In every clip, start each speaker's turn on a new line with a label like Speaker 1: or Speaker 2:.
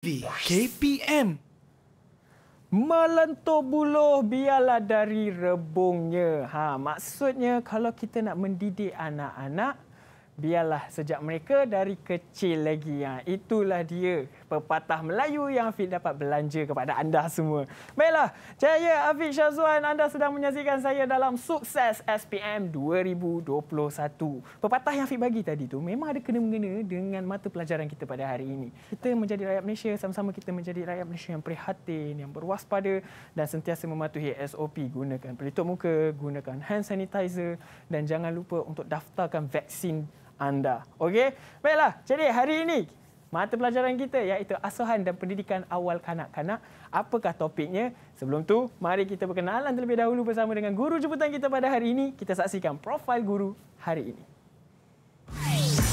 Speaker 1: KPM Melentur buluh biarlah dari rebungnya. Ha, maksudnya kalau kita nak mendidik anak-anak, biarlah sejak mereka dari kecil lagi. Ha, itulah dia pepatah Melayu yang Afiq dapat belanja kepada anda semua. Baiklah, Jaya Afiq Syazwan, anda sedang menyaksikan saya dalam Sukses SPM 2021. Pepatah yang Afiq bagi tadi tu memang ada kena-mengena dengan mata pelajaran kita pada hari ini. Kita menjadi rakyat Malaysia, sama-sama kita menjadi rakyat Malaysia yang prihatin, yang berwaspada dan sentiasa mematuhi SOP. Gunakan pelitup muka, gunakan hand sanitizer dan jangan lupa untuk daftarkan vaksin anda. Okey? Baiklah, jadi hari ini mata pelajaran kita iaitu asuhan dan pendidikan awal kanak-kanak. Apakah topiknya? Sebelum tu, mari kita berkenalan terlebih dahulu bersama dengan guru jemputan kita pada hari ini. Kita saksikan profil guru hari ini. Hai.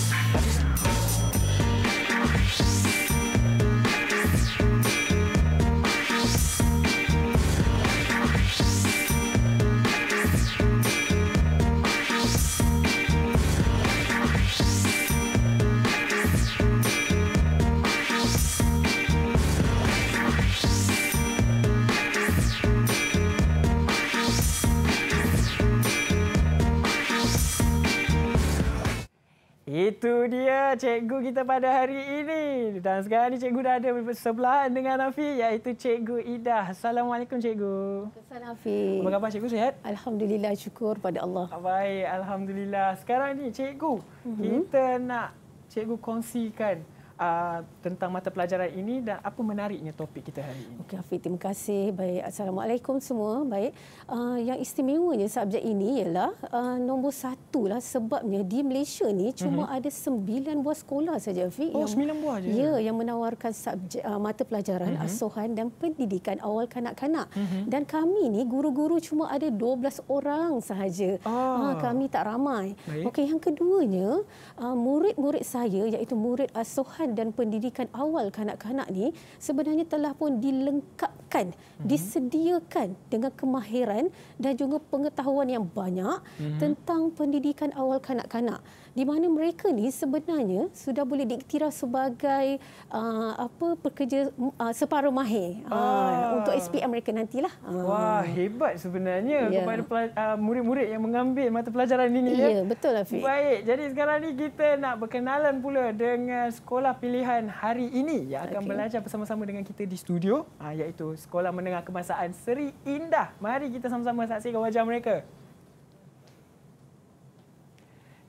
Speaker 1: Itu dia cikgu kita pada hari ini. Dan sekarang ni cikgu dah ada sebelah dengan Afi iaitu cikgu Ida. Assalamualaikum cikgu. Assalamualaikum Afi. Apa khabar cikgu sihat? Alhamdulillah syukur pada Allah. Ah, baik, alhamdulillah. Sekarang ni cikgu,
Speaker 2: mm-hmm. kita
Speaker 1: nak cikgu kongsikan uh, tentang mata pelajaran ini dan apa menariknya topik kita hari ini. Okey, Afiq, terima kasih. Baik, assalamualaikum semua. Baik,
Speaker 3: uh, yang istimewanya subjek ini ialah uh, nombor satu lah sebabnya di Malaysia ni cuma uh-huh. ada sembilan buah sekolah saja, Afiq. Oh, sembilan buah saja. Ya, yang menawarkan subjek uh, mata pelajaran uh-huh. asuhan dan pendidikan awal kanak-kanak. Uh-huh. Dan kami ni guru-guru cuma ada dua belas orang sahaja. Ah. Ha, kami tak ramai. Okey, yang keduanya, uh, murid-murid saya iaitu murid asuhan dan pendidikan awal kanak-kanak ni sebenarnya telah pun dilengkap disediakan mhm. disediakan dengan kemahiran dan juga pengetahuan yang banyak mhm. tentang pendidikan awal kanak-kanak di mana mereka ni sebenarnya sudah boleh diiktiraf sebagai uh, apa pekerja uh, separuh mahir ah. uh, untuk SPM mereka nantilah. Ah. Wah,
Speaker 1: hebat sebenarnya yeah. kepada pelajar, uh, murid-murid yang mengambil mata pelajaran ini. Yeah, ya, betul Afiq. Baik, jadi sekarang ni kita nak berkenalan pula dengan sekolah pilihan hari ini yang akan okay. belajar bersama-sama dengan kita di studio ah, iaitu Sekolah Menengah Kebangsaan Seri Indah. Mari kita sama-sama saksikan wajah mereka.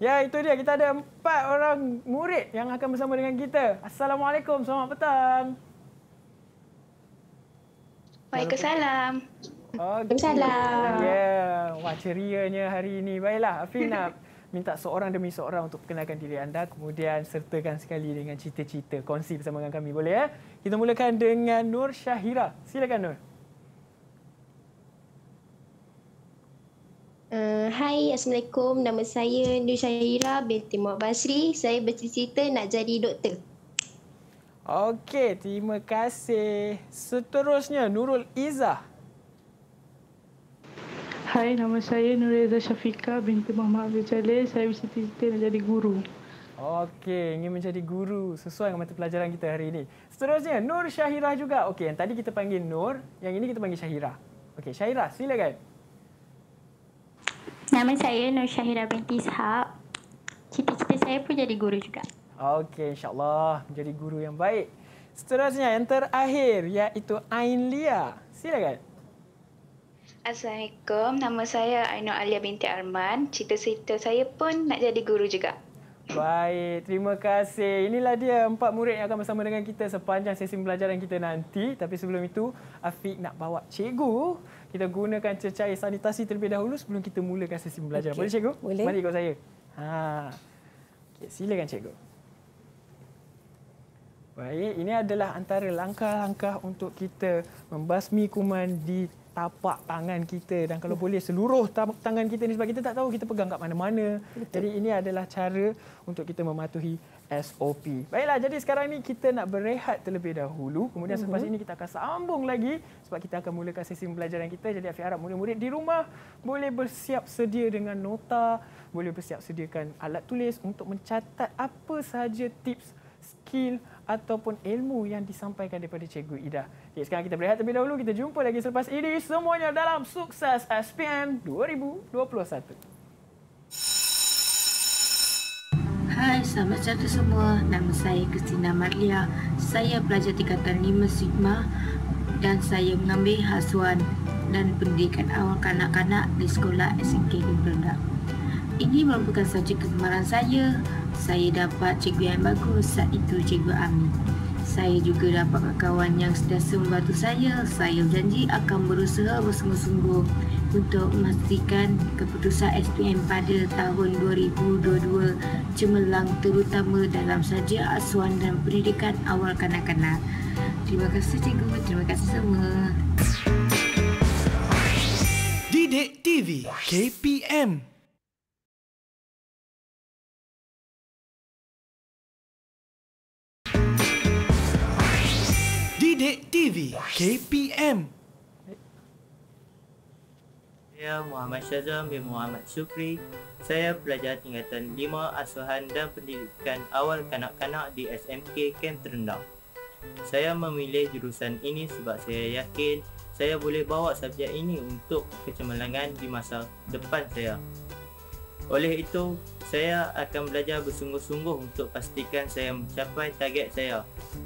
Speaker 1: Ya, itu dia. Kita ada empat orang murid yang akan bersama dengan kita. Assalamualaikum. Selamat petang.
Speaker 4: Waalaikumsalam. Waalaikumsalam. Okay. Ya.
Speaker 1: Yeah. Wah, cerianya hari ini. Baiklah, Afinah minta seorang demi seorang untuk perkenalkan diri anda kemudian sertakan sekali dengan cita-cita kongsi bersama dengan kami boleh ya kita mulakan dengan Nur Syahira silakan Nur
Speaker 5: eh, Hai, Assalamualaikum. Nama saya Nur Syahira binti Muhammad Basri. Saya bercerita nak jadi doktor.
Speaker 1: Okey, terima kasih. Seterusnya, Nurul Izzah.
Speaker 2: Hai, nama saya Nureza Syafika binti Muhammad Abdul Jalil. Saya bercita-cita nak jadi guru.
Speaker 1: Okey, ingin menjadi guru sesuai dengan mata pelajaran kita hari ini. Seterusnya, Nur Syahira juga. Okey, yang tadi kita panggil Nur, yang ini kita panggil Syahira. Okey, Syahira, silakan.
Speaker 6: Nama saya Nur Syahira binti Ishaq. Cita-cita saya pun jadi guru juga.
Speaker 1: Okey, insyaAllah menjadi guru yang baik. Seterusnya, yang terakhir iaitu Ain Lia. Silakan.
Speaker 6: Assalamualaikum.
Speaker 4: Nama saya Aino Alia binti Arman. Cita-cita saya pun nak jadi guru juga.
Speaker 1: Baik, terima kasih. Inilah dia empat murid yang akan bersama dengan kita sepanjang sesi pembelajaran kita nanti. Tapi sebelum itu, Afiq nak bawa cikgu. Kita gunakan cecair sanitasi terlebih dahulu sebelum kita mulakan sesi pembelajaran. Okay. Boleh cikgu? Boleh. Mari ikut saya. Ha. Okay, silakan cikgu. Baik, ini adalah antara langkah-langkah untuk kita membasmi kuman di tapak tangan kita dan kalau boleh seluruh tangan kita ni sebab kita tak tahu kita pegang kat mana-mana. Jadi ini adalah cara untuk kita mematuhi SOP. Baiklah, jadi sekarang ni kita nak berehat terlebih dahulu. Kemudian mhm. selepas ini kita akan sambung lagi sebab kita akan mulakan sesi pembelajaran kita. Jadi Afiq harap murid-murid di rumah boleh bersiap sedia dengan nota, boleh bersiap sediakan alat tulis untuk mencatat apa sahaja tips skill ataupun ilmu yang disampaikan daripada Cikgu Ida. Okay, sekarang kita berehat terlebih dahulu. Kita jumpa lagi selepas ini semuanya dalam Sukses SPM 2021.
Speaker 4: Hai, selamat sejahtera semua. Nama saya Kristina Marlia. Saya pelajar tingkatan 5 Sigma dan saya mengambil hasuan dan pendidikan awal kanak-kanak di sekolah SNK di Perenggak. Ini merupakan sahaja kegemaran saya. Saya dapat cikgu yang bagus, saat itu cikgu Ami. Saya juga dapat kawan yang sentiasa membantu saya. Saya janji akan berusaha bersungguh-sungguh untuk memastikan keputusan SPM pada tahun 2022 cemerlang terutama dalam saja asuhan dan pendidikan awal kanak-kanak.
Speaker 2: Terima kasih cikgu, terima kasih semua. Didik TV KPM Sidik TV KPM Saya Muhammad Syazam bin Muhammad Syukri Saya pelajar tingkatan 5 asuhan dan pendidikan awal kanak-kanak di SMK Kem Terendam Saya memilih jurusan ini sebab saya yakin saya boleh bawa subjek ini untuk kecemerlangan di masa depan saya oleh itu, saya akan belajar bersungguh-sungguh untuk pastikan saya mencapai target saya.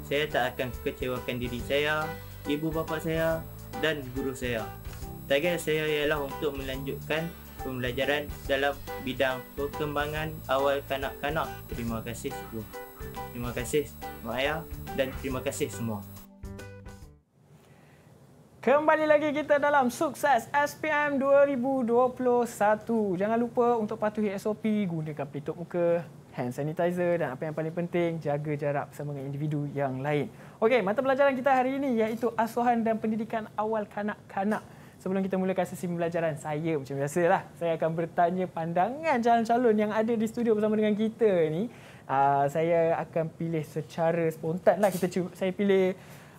Speaker 2: Saya tak akan kecewakan diri saya, ibu bapa saya dan guru saya. Target saya ialah untuk melanjutkan pembelajaran dalam bidang perkembangan awal kanak-kanak. Terima kasih semua. Terima kasih Maya dan terima kasih semua.
Speaker 1: Kembali lagi kita dalam sukses SPM 2021. Jangan lupa untuk patuhi SOP, gunakan pelitup muka, hand sanitizer dan apa yang paling penting, jaga jarak bersama dengan individu yang lain. Okey, mata pelajaran kita hari ini iaitu asuhan dan pendidikan awal kanak-kanak. Sebelum kita mulakan sesi pembelajaran, saya macam biasalah, saya akan bertanya pandangan calon-calon yang ada di studio bersama dengan kita ni. Ah, saya akan pilih secara spontan lah. Kita cuba, saya pilih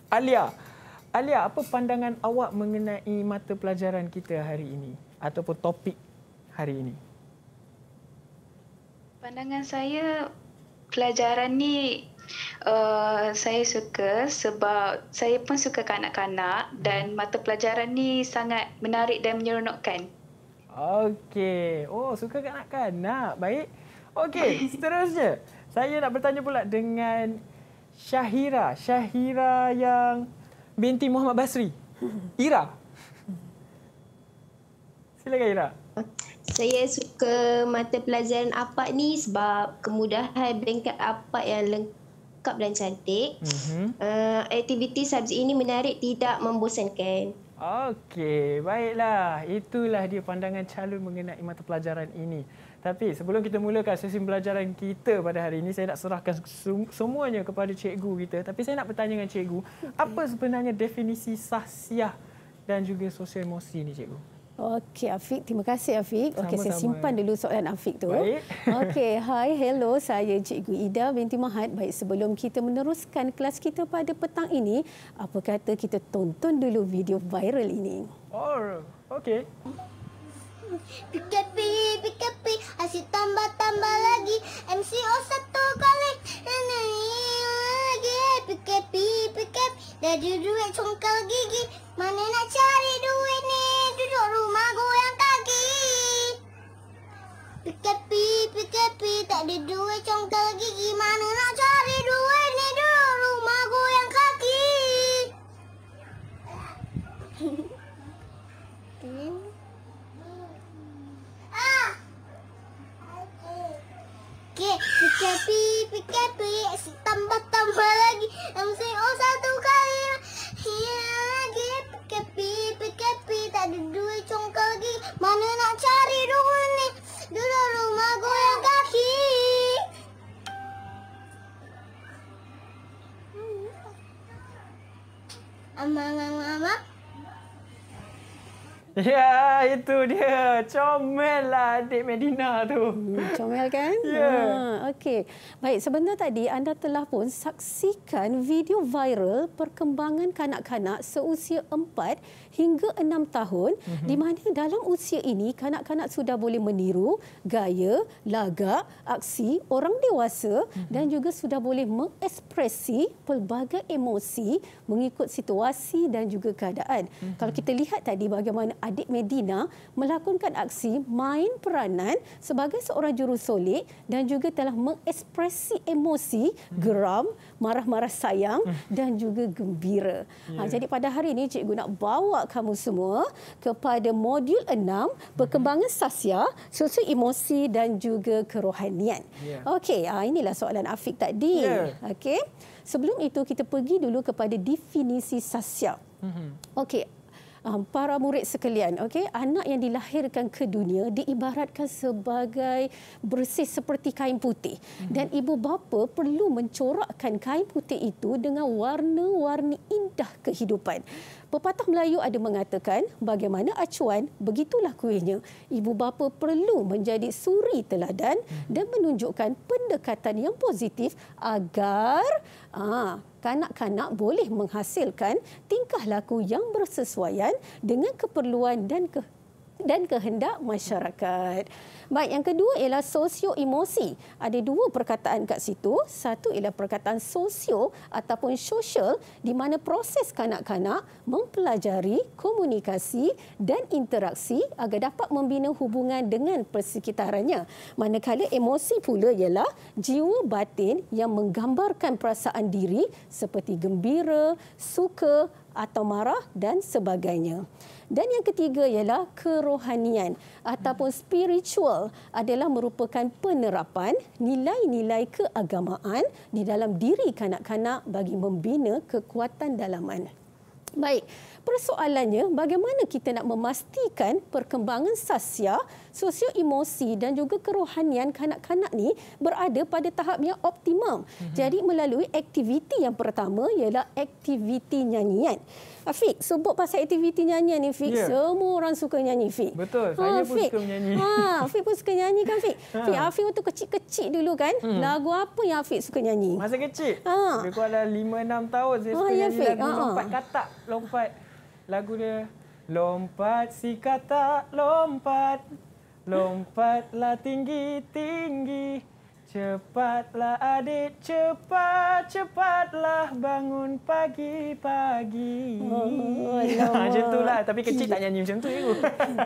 Speaker 1: Alia. Alia, apa pandangan awak mengenai mata pelajaran kita hari ini ataupun topik hari ini?
Speaker 4: Pandangan saya pelajaran ni uh, saya suka sebab saya pun suka kanak-kanak dan hmm. mata pelajaran ni sangat menarik dan menyeronokkan.
Speaker 1: Okey. Oh, suka kanak-kanak. Baik. Okey, seterusnya. Saya nak bertanya pula dengan Syahira. Syahira yang binti Muhammad Basri. Ira.
Speaker 5: Silakan Ira. Saya suka mata pelajaran apa ni sebab kemudahan bengkel apa yang lengkap dan cantik. Mm-hmm. Uh, aktiviti subjek ini menarik tidak membosankan.
Speaker 1: Okey, baiklah. Itulah dia pandangan calon mengenai mata pelajaran ini. Tapi sebelum kita mulakan sesi pembelajaran kita pada hari ini, saya nak serahkan semuanya kepada cikgu kita. Tapi saya nak bertanya dengan cikgu, okay. apa sebenarnya definisi sahsiah dan juga sosial emosi ini, cikgu?
Speaker 3: Okey Afiq, terima kasih Afiq. Okey saya simpan dulu soalan Afiq tu. Okey, hi, hello. Saya Cikgu Ida binti Mahat. Baik sebelum kita meneruskan kelas kita pada petang ini, apa kata kita tonton dulu video viral
Speaker 1: ini? Oh, okey.
Speaker 6: Pikapi, pikapi, asyik tambah-tambah lagi MCO satu kali lagi Pikapi, pikapi, dah ada duit congkal gigi Mana nak cari duit ni, duduk rumah goyang kaki Pikapi, pikapi, tak ada duit congkal gigi Mana nak cari duit ni, duduk rumah goyang kaki Hehehe Okey, PKP, PKP, tambah-tambah lagi. MCO oh, satu kali. Ya, itu
Speaker 1: dia. Comel lah adik Medina tu. Hmm, comel kan? Ya.
Speaker 3: Yeah. Ha, Okey. Baik, sebentar tadi anda telah pun saksikan video viral perkembangan kanak-kanak seusia 4 hingga 6 tahun mm -hmm. di mana dalam usia ini kanak-kanak sudah boleh meniru gaya, lagak, aksi orang dewasa mm -hmm. dan juga sudah boleh mengekspresi pelbagai emosi mengikut situasi dan juga keadaan. Mm -hmm. Kalau kita lihat tadi bagaimana adik Medina melakonkan aksi main peranan sebagai seorang jurusolek dan juga telah mengekspresi emosi geram, marah-marah sayang dan juga gembira. Ha, ya. jadi pada hari ini cikgu nak bawa kamu semua kepada modul 6 perkembangan sasia, sosio emosi dan juga kerohanian. Ya. Okey, ha, inilah soalan Afiq tadi. Ya. Okey. Sebelum itu kita pergi dulu kepada definisi sasia. Mhm. Okey, um, para murid sekalian, okay, anak yang dilahirkan ke dunia diibaratkan sebagai bersih seperti kain putih. Mm-hmm. Dan ibu bapa perlu mencorakkan kain putih itu dengan warna-warni indah kehidupan. Pepatah Melayu ada mengatakan, bagaimana acuan, begitulah kuihnya. Ibu bapa perlu menjadi suri teladan dan menunjukkan pendekatan yang positif agar ah, kanak-kanak boleh menghasilkan tingkah laku yang bersesuaian dengan keperluan dan kehidupan dan kehendak masyarakat. Baik, yang kedua ialah sosio-emosi. Ada dua perkataan kat situ. Satu ialah perkataan sosio ataupun social di mana proses kanak-kanak mempelajari komunikasi dan interaksi agar dapat membina hubungan dengan persekitarannya. Manakala emosi pula ialah jiwa batin yang menggambarkan perasaan diri seperti gembira, suka atau marah dan sebagainya. Dan yang ketiga ialah kerohanian ataupun spiritual adalah merupakan penerapan nilai-nilai keagamaan di dalam diri kanak-kanak bagi membina kekuatan dalaman. Baik, persoalannya bagaimana kita nak memastikan perkembangan sasya, sosio emosi dan juga kerohanian kanak-kanak ni berada pada tahap yang optimum. Mhm. Jadi melalui aktiviti yang pertama ialah aktiviti nyanyian. Fik, sebut pasal aktiviti nyanyi ni Fik. Yeah. Semua orang suka nyanyi Fik. Betul. Ha, saya ha, pun Fik. suka menyanyi. Ha, Fik pun suka nyanyi kan Fik? Ha. Fik Afiq waktu kecil-kecil dulu kan? Hmm.
Speaker 1: Lagu apa yang Afiq suka nyanyi? Masa kecil. Ha. Aku ada lima enam tahun saya
Speaker 2: ha, suka ya, nyanyi Fik. lagu ha.
Speaker 3: lompat
Speaker 1: kata lompat. Lagu dia lompat si kata lompat. Lompatlah tinggi-tinggi. Cepatlah adik, cepat, cepatlah bangun pagi-pagi. Oh, oh, macam tu lah. Tapi kecil tak nyanyi macam tu.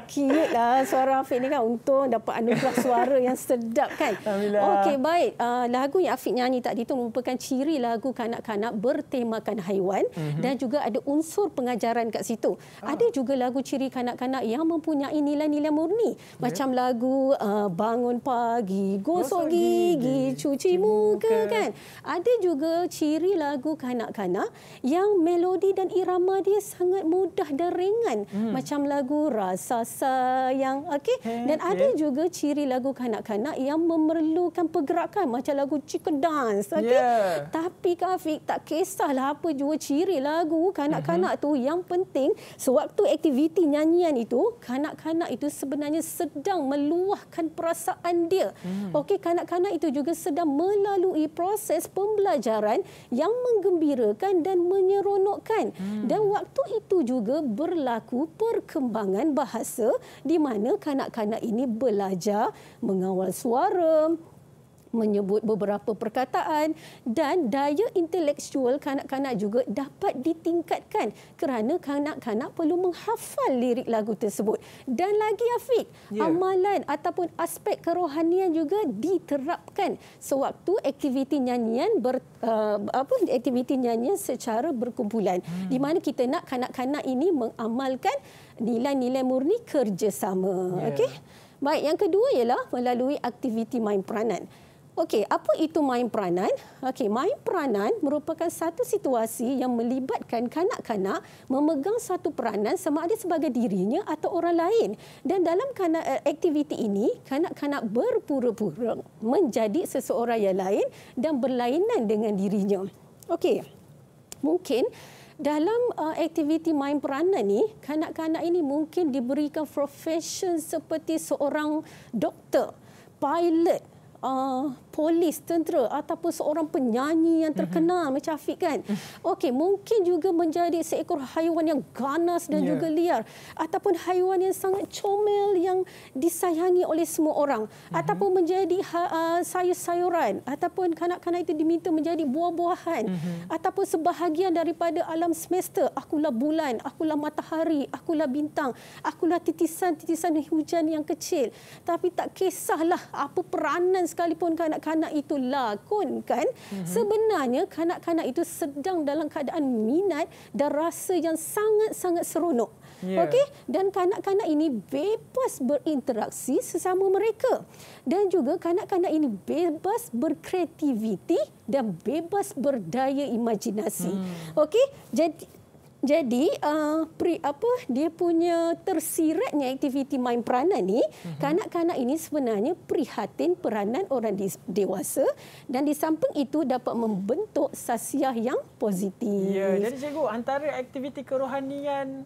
Speaker 1: Cute
Speaker 3: lah suara Afiq ni kan. Untung dapat anugerah suara yang sedap kan. Alhamdulillah. Okey, baik. Uh, lagu yang Afiq nyanyi tadi tu merupakan ciri lagu kanak-kanak bertemakan haiwan. Mm-hmm. Dan juga ada unsur pengajaran kat situ. Ah. Ada juga lagu ciri kanak-kanak yang mempunyai nilai-nilai murni. Yeah. Macam lagu uh, Bangun Pagi, Gosok Gigi gigi, cuci muka kan. Ada juga ciri lagu kanak-kanak yang melodi dan irama dia sangat mudah dan ringan. Hmm. Macam lagu Rasa Sayang. Okay? Hey, dan okay. ada juga ciri lagu kanak-kanak yang memerlukan pergerakan macam lagu Chicken Dance. Okay? Yeah. Tapi Kak Afiq, tak kisahlah apa juga ciri lagu kanak-kanak uh-huh. tu. Yang penting sewaktu aktiviti nyanyian itu, kanak-kanak itu sebenarnya sedang meluahkan perasaan dia. Hmm. Okey, kanak-kanak itu juga sedang melalui proses pembelajaran yang menggembirakan dan menyeronokkan. Hmm. Dan waktu itu juga berlaku perkembangan bahasa di mana kanak-kanak ini belajar mengawal suara, menyebut beberapa perkataan dan daya intelektual kanak-kanak juga dapat ditingkatkan kerana kanak-kanak perlu menghafal lirik lagu tersebut. Dan lagi Afiq, ya. amalan ataupun aspek kerohanian juga diterapkan sewaktu aktiviti nyanyian ber, uh, apa aktiviti nyanyian secara berkumpulan hmm. di mana kita nak kanak-kanak ini mengamalkan nilai-nilai murni kerjasama. Ya. Okey. Baik, yang kedua ialah melalui aktiviti main peranan. Okey, apa itu main peranan? Okey, main peranan merupakan satu situasi yang melibatkan kanak-kanak memegang satu peranan sama ada sebagai dirinya atau orang lain. Dan dalam eh, aktiviti ini, kanak-kanak berpura-pura menjadi seseorang yang lain dan berlainan dengan dirinya. Okey. Mungkin dalam uh, aktiviti main peranan ni, kanak-kanak ini mungkin diberikan profession seperti seorang doktor, pilot, uh, polis, tentera ataupun seorang penyanyi yang terkenal macam Afiq kan. Okey, mungkin juga menjadi seekor haiwan yang ganas dan yeah. juga liar ataupun haiwan yang sangat comel yang disayangi oleh semua orang mhm. ataupun menjadi uh, sayur-sayuran ataupun kanak-kanak itu diminta menjadi buah-buahan mm-hmm. ataupun sebahagian daripada alam semesta. Akulah bulan, akulah matahari, akulah bintang, akulah titisan-titisan hujan yang kecil. Tapi tak kisahlah apa peranan sekalipun kanak-kanak kanak-kanak itu lakon kan mm-hmm. sebenarnya kanak-kanak itu sedang dalam keadaan minat dan rasa yang sangat-sangat seronok yeah. okey dan kanak-kanak ini bebas berinteraksi sesama mereka dan juga kanak-kanak ini bebas berkreativiti dan bebas berdaya imajinasi mm. okey jadi jadi uh, pre, apa dia punya tersiratnya aktiviti main peranan ni mm-hmm. kanak-kanak ini sebenarnya prihatin peranan orang di, dewasa dan di samping itu dapat membentuk sasiah yang positif. Ya, jadi
Speaker 1: cikgu antara aktiviti kerohanian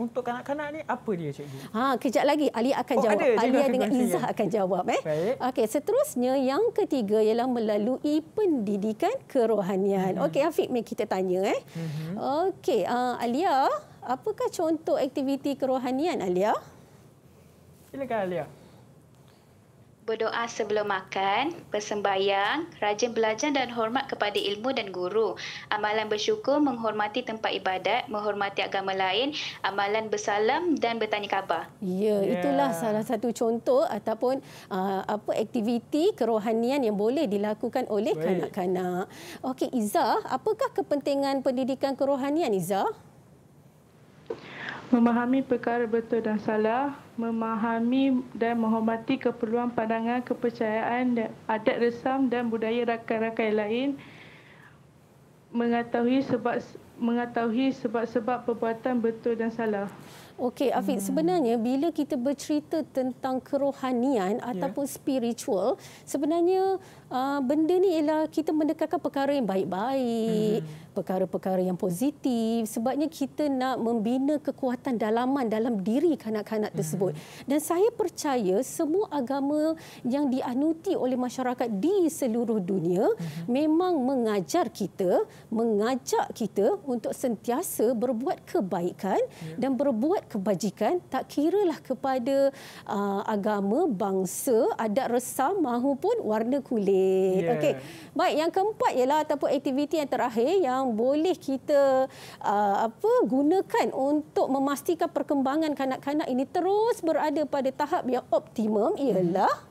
Speaker 1: untuk kanak-kanak ni apa dia cikgu?
Speaker 3: Ha kejap lagi Ali akan oh, jawab. Ali akan dengan Izah akan jawab eh. Okey, seterusnya yang ketiga ialah melalui pendidikan kerohanian. Mm-hmm. Okey, Afiq mari kita tanya eh. Mm-hmm. Okey, uh, Alia, apakah contoh aktiviti kerohanian Alia?
Speaker 1: Silakan Alia
Speaker 4: berdoa sebelum makan, bersembayang, rajin belajar dan hormat kepada ilmu dan guru. Amalan bersyukur menghormati tempat ibadat, menghormati agama lain, amalan bersalam dan bertanya khabar.
Speaker 3: Ya, ya. itulah yeah. salah satu contoh ataupun uh, apa aktiviti kerohanian yang boleh dilakukan oleh kanak-kanak. Okey, Iza, apakah kepentingan pendidikan kerohanian Iza?
Speaker 2: Memahami perkara betul dan salah, memahami dan menghormati keperluan pandangan kepercayaan adat resam dan budaya rakan-rakan lain mengetahui sebab mengetahui sebab-sebab perbuatan betul dan salah. Okey, Afiq, hmm. sebenarnya bila kita bercerita
Speaker 3: tentang kerohanian ya. ataupun spiritual, sebenarnya uh, benda ni ialah kita mendekatkan perkara yang baik-baik, hmm. perkara-perkara yang positif sebabnya kita nak membina kekuatan dalaman dalam diri kanak-kanak tersebut. Hmm. Dan saya percaya semua agama yang dianuti oleh masyarakat di seluruh dunia hmm. memang mengajar kita, mengajak kita untuk sentiasa berbuat kebaikan hmm. dan berbuat kebajikan tak kiralah kepada uh, agama, bangsa, adat resam maupun warna kulit yeah. Ya. Okey. Baik, yang keempat ialah ataupun aktiviti yang terakhir yang boleh kita uh, apa gunakan untuk memastikan perkembangan kanak-kanak ini terus berada pada tahap yang optimum ialah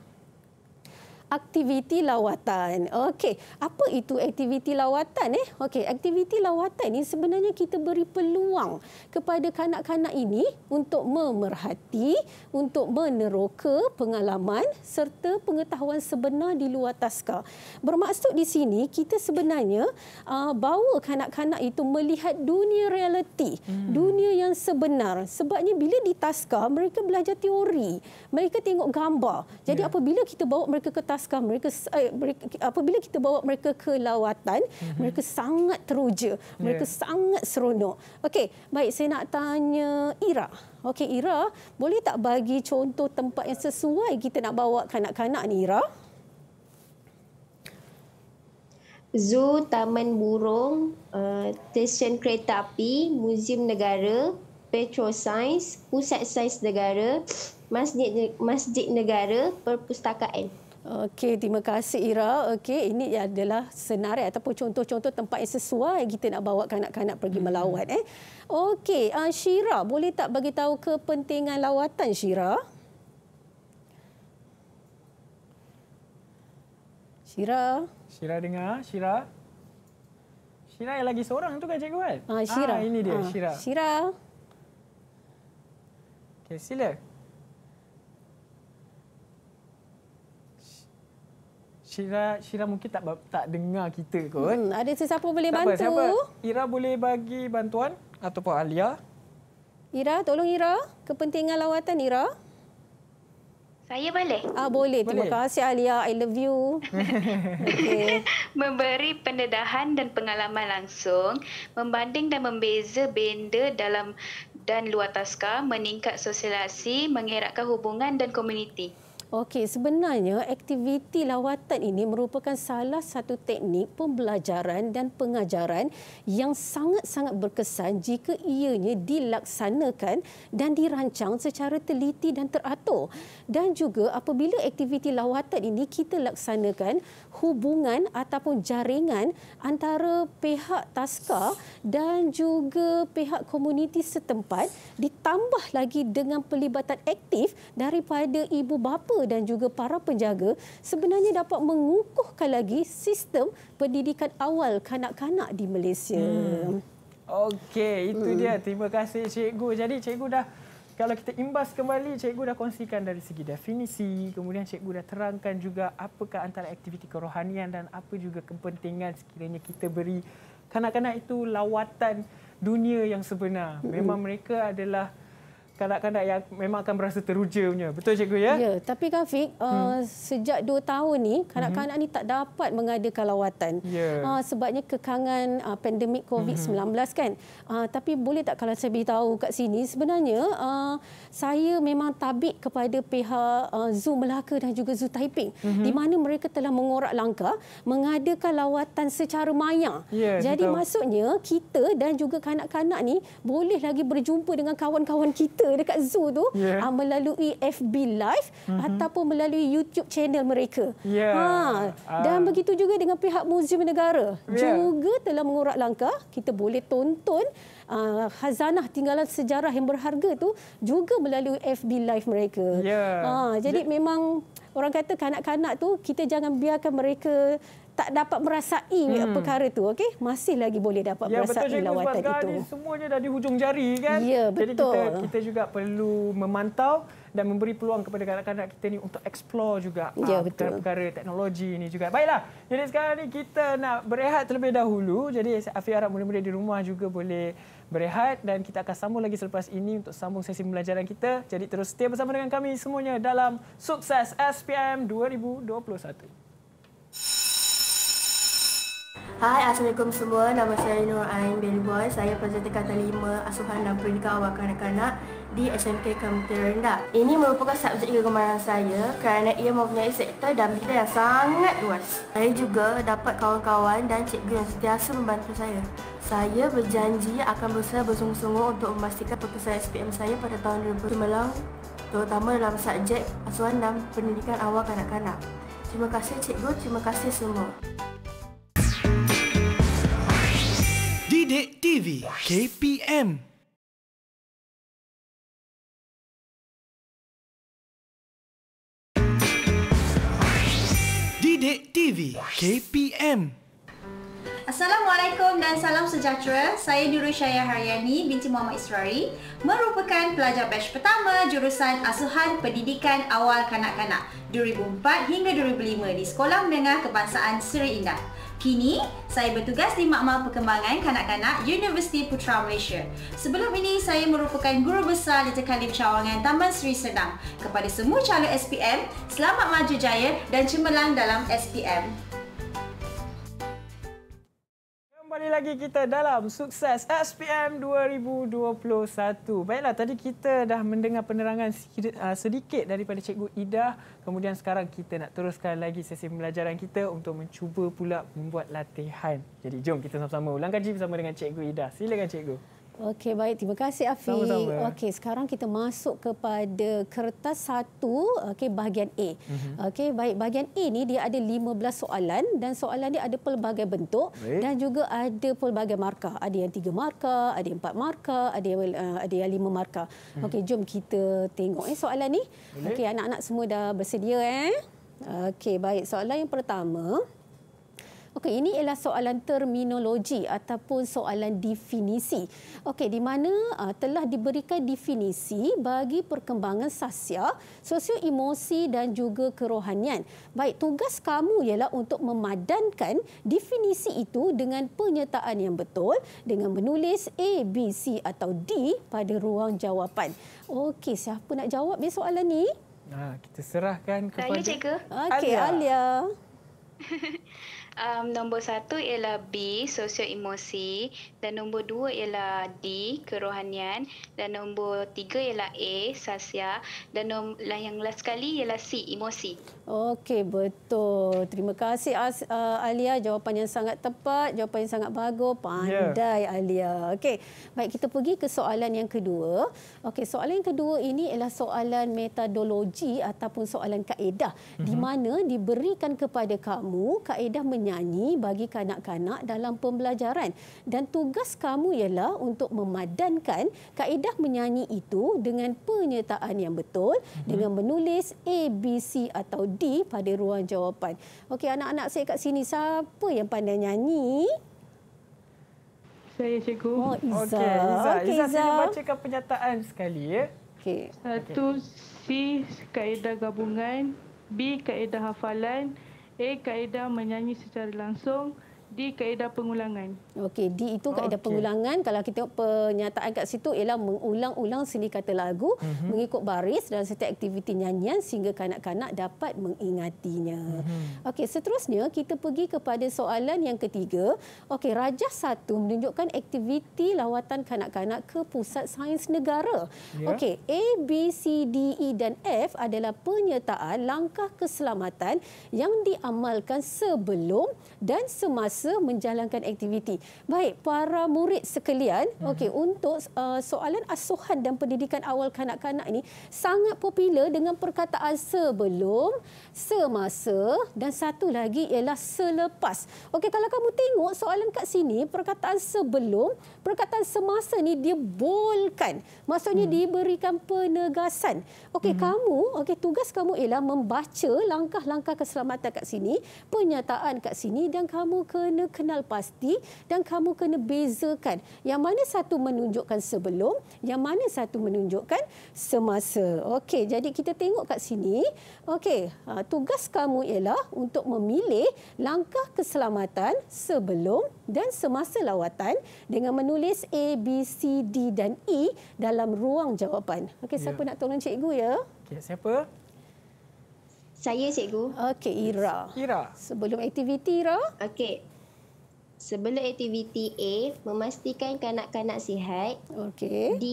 Speaker 3: aktiviti lawatan. Okey, apa itu aktiviti lawatan eh? Okey, aktiviti lawatan ini sebenarnya kita beri peluang kepada kanak-kanak ini untuk memerhati, untuk meneroka pengalaman serta pengetahuan sebenar di luar taska. Bermaksud di sini kita sebenarnya uh, bawa kanak-kanak itu melihat dunia realiti, hmm. dunia yang sebenar. Sebabnya bila di taska mereka belajar teori, mereka tengok gambar. Jadi yeah. apabila kita bawa mereka ke taska, askar mereka eh, apabila kita bawa mereka ke lawatan mm-hmm. mereka sangat teruja ya. mereka yeah. sangat seronok okey baik saya nak tanya Ira okey Ira boleh tak bagi contoh tempat yang sesuai kita nak bawa kanak-kanak ni Ira
Speaker 5: Zoo Taman Burung eh, stesen kereta api muzium negara petro Science, pusat sains negara masjid masjid negara perpustakaan Okey, terima kasih Ira. Okey,
Speaker 3: ini adalah senarai ataupun contoh-contoh tempat yang sesuai kita nak bawa kanak-kanak pergi hmm. melawat eh. Okey, uh, ah, Syira, boleh tak bagi tahu kepentingan lawatan Syira?
Speaker 1: Syira. Syira dengar, Syira. Syira yang lagi seorang tu kan cikgu kan? Ah, Syira. Ah, ini dia, ah. Syira. Syira. Okey, sila. Syira, Syira mungkin tak tak dengar kita kot. Hmm, ada sesiapa boleh tak bantu? Apa, Ira boleh bagi bantuan ataupun Alia.
Speaker 3: Ira, tolong Ira. Kepentingan lawatan Ira.
Speaker 4: Saya boleh? Ah Boleh. Terima kasih Alia. I love you. okay. Memberi pendedahan dan pengalaman langsung, membanding dan membeza benda dalam dan luar taska, meningkat sosialisasi, mengeratkan hubungan dan komuniti.
Speaker 3: Okey, sebenarnya aktiviti lawatan ini merupakan salah satu teknik pembelajaran dan pengajaran yang sangat-sangat berkesan jika ianya dilaksanakan dan dirancang secara teliti dan teratur. Dan juga apabila aktiviti lawatan ini kita laksanakan, hubungan ataupun jaringan antara pihak taska dan juga pihak komuniti setempat ditambah lagi dengan pelibatan aktif daripada ibu bapa dan juga para penjaga sebenarnya dapat mengukuhkan lagi sistem pendidikan awal kanak-kanak di Malaysia. Hmm.
Speaker 1: Okey, itu hmm. dia. Terima kasih cikgu. Jadi cikgu dah kalau kita imbas kembali, cikgu dah kongsikan dari segi definisi, kemudian cikgu dah terangkan juga apakah antara aktiviti kerohanian dan apa juga kepentingan sekiranya kita beri kanak-kanak itu lawatan dunia yang sebenar. Hmm. Memang mereka adalah kanak-kanak yang memang akan berasa teruja punya. Betul cikgu ya? Ya,
Speaker 3: tapi Kafik, uh, hmm. uh, sejak dua tahun ni kanak-kanak hmm. ni tak dapat mengadakan lawatan. Yeah. Uh, sebabnya kekangan uh, pandemik COVID-19 hmm. kan. Uh, tapi boleh tak kalau saya beritahu kat sini sebenarnya uh, saya memang tabik kepada pihak uh, Zoo Melaka dan juga Zoo Taiping hmm. di mana mereka telah mengorak langkah mengadakan lawatan secara maya. Yeah, Jadi betul. maksudnya kita dan juga kanak-kanak ni boleh lagi berjumpa dengan kawan-kawan kita dekat zoo tu yeah. Ah, melalui FB live mm-hmm. ataupun melalui YouTube channel mereka. Yeah. Ha ah. dan uh. begitu juga dengan pihak Muzium Negara yeah. juga telah mengurak langkah kita boleh tonton uh, khazanah tinggalan sejarah yang berharga tu juga melalui FB live mereka. Yeah. Ha jadi yeah. memang orang kata kanak-kanak tu kita jangan biarkan mereka tak dapat merasai hmm. perkara itu, okay? Masih lagi boleh dapat ya, merasai betul, lawatan itu. Ya betul
Speaker 1: semuanya dah di hujung jari kan? Ya, betul. Jadi kita kita juga perlu memantau dan memberi peluang kepada kanak-kanak kita ini untuk explore juga ya, uh, betul. perkara teknologi ini juga. Baiklah. Jadi sekarang ni kita nak berehat terlebih dahulu. Jadi Afi harap mula-mula di rumah juga boleh berehat dan kita akan sambung lagi selepas ini untuk sambung sesi pembelajaran kita. Jadi terus stay bersama dengan kami semuanya dalam sukses SPM 2021. Hai, Assalamualaikum semua. Nama saya Nur Ain Bellboy. Saya peserta kata
Speaker 3: 5 Asuhan dan Pendidikan Awal Kanak-Kanak di SMK Komputer Rendah. Ini merupakan subjek kegemaran saya kerana ia mempunyai sektor dan bidang yang sangat luas. Saya juga dapat kawan-kawan dan cikgu yang sentiasa membantu saya. Saya berjanji akan berusaha bersungguh-sungguh untuk memastikan perkesan SPM saya pada tahun 2019 terutama dalam subjek
Speaker 4: Asuhan dan Pendidikan Awal Kanak-Kanak. Terima kasih cikgu, terima kasih semua.
Speaker 2: Bidik TV KPM Bidik TV
Speaker 1: KPM
Speaker 7: Assalamualaikum dan salam sejahtera. Saya Nurushaya Haryani binti Muhammad Israri, merupakan pelajar batch pertama jurusan Asuhan Pendidikan Awal Kanak-kanak 2004 hingga 2005 di Sekolah Menengah Kebangsaan Seri Indah. Kini, saya bertugas di Makmal Perkembangan Kanak-Kanak Universiti Putra Malaysia. Sebelum ini, saya merupakan guru besar di Tekalip Cawangan Taman Seri Sedang Kepada semua calon SPM, selamat maju jaya dan cemerlang dalam SPM.
Speaker 1: kembali lagi kita dalam sukses SPM 2021. Baiklah tadi kita dah mendengar penerangan ah, sedikit daripada Cikgu Ida. Kemudian sekarang kita nak teruskan lagi sesi pembelajaran kita untuk mencuba pula membuat latihan. Jadi jom kita sama-sama ulang kaji bersama dengan Cikgu Ida. Silakan Cikgu.
Speaker 3: Okey, baik. Terima kasih, Afiq. Okey, sekarang kita masuk kepada kertas satu, okay, bahagian A. Mm -hmm. Okey, baik. Bahagian A ini dia ada 15 soalan dan soalan dia ada pelbagai bentuk baik. dan juga ada pelbagai markah. Ada yang tiga markah, ada yang empat markah, ada yang, uh, ada yang lima markah. Mm -hmm. Okey, jom kita tengok eh, soalan ni. Okey, anak-anak semua dah bersedia. Eh? Okey, baik. Soalan yang pertama. Okey, ini ialah soalan terminologi ataupun soalan definisi. Okey, di mana uh, telah diberikan definisi bagi perkembangan sasya, sosio emosi dan juga kerohanian. Baik, tugas kamu ialah untuk memadankan definisi itu dengan penyertaan yang betul dengan menulis A, B, C atau D pada ruang jawapan. Okey, siapa nak jawab ni soalan ni?
Speaker 1: Ha, kita serahkan kepada Saya cikgu.
Speaker 4: Okey, Alia. Alia. um, nombor satu ialah B, sosio emosi dan nombor dua ialah D, kerohanian dan nombor tiga ialah A, sasia dan nombor, lah, yang last sekali ialah C, emosi.
Speaker 3: Okey, betul. Terima kasih As, uh, Alia. Jawapan yang sangat tepat, jawapan yang sangat bagus. Pandai yeah. Alia. Okey, baik kita pergi ke soalan yang kedua. Okey, soalan yang kedua ini ialah soalan metodologi ataupun soalan kaedah. Mm-hmm. Di mhm. mana diberikan kepada kamu kaedah menyatakan bernyanyi bagi kanak-kanak dalam pembelajaran dan tugas kamu ialah untuk memadankan kaedah menyanyi itu dengan penyertaan yang betul mm-hmm. dengan menulis A B C atau D pada ruang jawapan. Okey anak-anak saya kat sini siapa yang pandai nyanyi? Saya cikgu. Oh, Iza. Okey, Iza.
Speaker 1: Okay, Iza, Iza. Saya bacakan penyataan sekali ya. Okey. Satu
Speaker 2: okay. C kaedah gabungan, B kaedah hafalan, A Kaedah menyanyi secara langsung di kaedah pengulangan. Okey, di itu kaedah okay. pengulangan.
Speaker 3: Kalau kita tengok pernyataan kat situ ialah mengulang-ulang seni kata lagu mm -hmm. mengikut baris dalam setiap aktiviti nyanyian sehingga kanak-kanak dapat mengingatinya. Mm -hmm. Okey, seterusnya kita pergi kepada soalan yang ketiga. Okey, rajah satu menunjukkan aktiviti lawatan kanak-kanak ke pusat sains negara. Yeah. Okey, A, B, C, D, E dan F adalah penyertaan langkah keselamatan yang diamalkan sebelum dan semasa masa menjalankan aktiviti. Baik, para murid sekalian, hmm. okey untuk uh, soalan asuhan dan pendidikan awal kanak-kanak ini sangat popular dengan perkataan sebelum semasa dan satu lagi ialah selepas. Okey, kalau kamu tengok soalan kat sini, perkataan sebelum, perkataan semasa ni dia bolkan. Maksudnya hmm. diberikan penegasan. Okey, hmm. kamu, okey tugas kamu ialah membaca langkah-langkah keselamatan kat sini, penyataan kat sini dan kamu kena kenal pasti dan kamu kena bezakan yang mana satu menunjukkan sebelum, yang mana satu menunjukkan semasa. Okey, jadi kita tengok kat sini. Okey, ha, tugas kamu ialah untuk memilih langkah keselamatan sebelum dan semasa lawatan dengan menulis A, B, C, D dan E dalam ruang jawapan. Okey, siapa yeah. nak tolong cikgu ya?
Speaker 1: Okey, siapa?
Speaker 5: Saya cikgu. Okey, Ira. Ira. Sebelum aktiviti Ira. Okey. Sebelum aktiviti A, memastikan kanak-kanak sihat. Okey. D,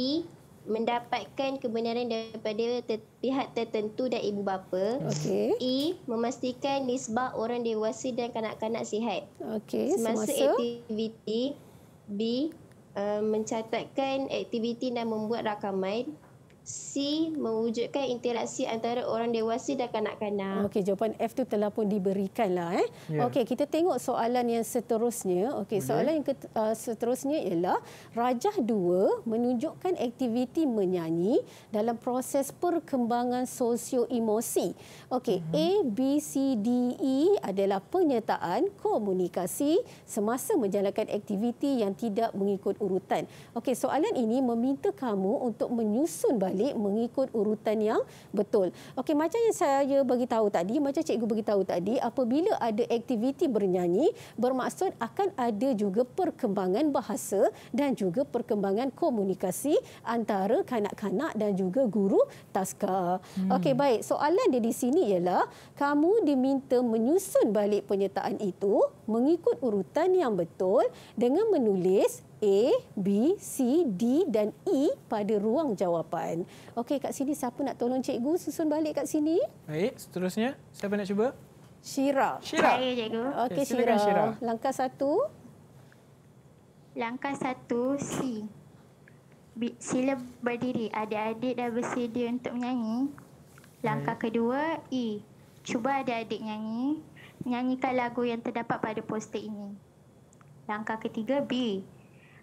Speaker 5: mendapatkan kebenaran daripada ter- pihak tertentu dan ibu bapa. Okey. E memastikan nisbah orang dewasa dan kanak-kanak sihat. Okey, semasa, semasa aktiviti B uh, mencatatkan aktiviti dan membuat rakaman. C mewujudkan interaksi antara orang dewasa dan kanak-kanak. Okey, jawapan F tu telah pun diberikanlah eh. Yeah. Okey, kita tengok
Speaker 3: soalan yang seterusnya. Okey, okay. soalan yang eh, seterusnya ialah rajah 2 menunjukkan aktiviti menyanyi dalam proses perkembangan sosio emosi. Okey, mm-hmm. A B C D E adalah penyertaan komunikasi semasa menjalankan aktiviti yang tidak mengikut urutan. Okey, soalan ini meminta kamu untuk menyusun balik balik mengikut urutan yang betul. Okey, macam yang saya bagi tahu tadi, macam cikgu bagi tahu tadi, apabila ada aktiviti bernyanyi, bermaksud akan ada juga perkembangan bahasa dan juga perkembangan komunikasi antara kanak-kanak dan juga guru taska. Hmm. Okey, baik. Soalan dia di sini ialah, kamu diminta menyusun balik penyertaan itu mengikut urutan yang betul dengan menulis A, B, C, D dan E pada ruang jawapan. Okey, kat sini siapa nak tolong cikgu susun balik kat sini?
Speaker 1: Baik, seterusnya siapa nak cuba?
Speaker 3: Syira. Syira. Saya, cikgu. Okey, Syira. Syira.
Speaker 6: Langkah satu. Langkah satu, C. Sila berdiri. Adik-adik dah bersedia untuk menyanyi. Langkah Baik. kedua, E. Cuba adik-adik nyanyi. Nyanyikan lagu yang terdapat pada poster ini. Langkah ketiga, B.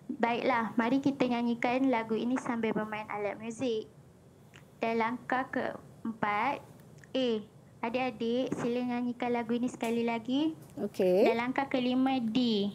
Speaker 6: Baiklah, mari kita nyanyikan lagu ini sambil bermain alat muzik. Dan langkah keempat. A. Adik-adik, sila nyanyikan lagu ini sekali lagi.
Speaker 3: Okey. Dan langkah
Speaker 6: kelima, D.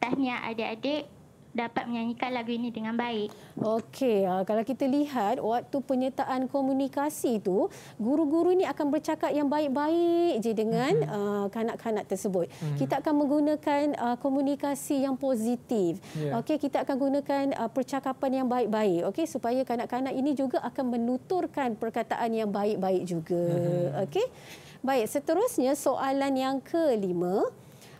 Speaker 6: Tahniah adik-adik, dapat menyanyikan lagu ini dengan baik.
Speaker 3: Okey, ah, kalau kita lihat waktu penyertaan komunikasi itu, guru-guru ini akan bercakap yang baik-baik je dengan mm -hmm. uh, kanak-kanak tersebut. Mm -hmm. Kita akan menggunakan uh, komunikasi yang positif. Yeah. Okey, kita akan gunakan uh, percakapan yang baik-baik. Okey, supaya kanak-kanak ini juga akan menuturkan perkataan yang baik-baik juga. Mm -hmm. Okey. Baik, seterusnya soalan yang kelima.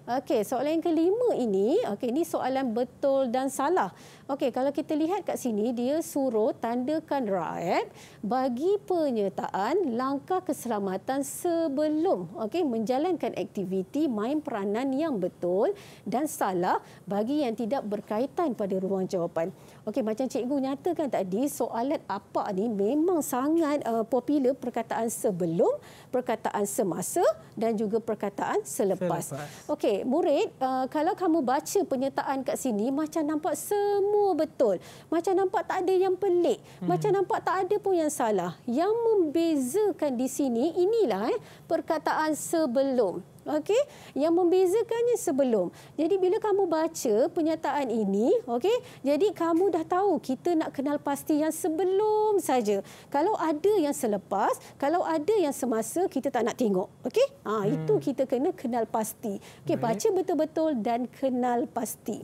Speaker 3: Okey, soalan yang kelima ini, okey ini soalan betul dan salah. Okey, kalau kita lihat kat sini dia suruh tandakan raib bagi penyertaan langkah keselamatan sebelum okey menjalankan aktiviti main peranan yang betul dan salah bagi yang tidak berkaitan pada ruang jawapan. Okey, macam cikgu nyatakan tadi soalan apa ni memang sangat uh, popular perkataan sebelum, perkataan semasa dan juga perkataan selepas. selepas. Okey, murid, uh, kalau kamu baca penyertaan kat sini macam nampak semua semua betul. Macam nampak tak ada yang pelik. Hmm. Macam hmm. nampak tak ada pun yang salah. Yang membezakan di sini, inilah eh, perkataan sebelum. Okey, yang membezakannya sebelum. Jadi bila kamu baca pernyataan ini, okey, jadi kamu dah tahu kita nak kenal pasti yang sebelum saja. Kalau ada yang selepas, kalau ada yang semasa kita tak nak tengok. Okey? Ha, hmm. itu kita kena kenal pasti. Okey, baca betul-betul dan kenal pasti.